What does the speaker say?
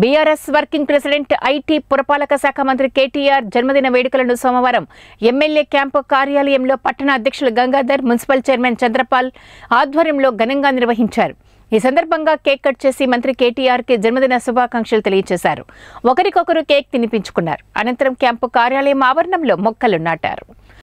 BRS working president IT పురపాలక శాఖ మంత్రి కేటీఆర్ జన్మదిన వేడుకలను సోమవారం ఎమ్మెల్యే క్యాంపు కార్యాలయంలో పట్టణ అధ్యక్షులు గంగాధర్ మున్సిపల్ చైర్మన్ చంద్రపాల్ ఆధ్వర్యంలో ఘనంగా నిర్వహించారు ఈ సందర్భంగా కేక్ కట్ చేసి మంత్రి కేటీఆర్ కి జన్మదిన శుభాకాంక్షలు తెలియజేశారు ఒకరికొకరు కేక్ తినిపించుకున్నారు అనంతరం క్యాంపు కార్యాలయం ఆవరణంలో మొక్కలు నాటారు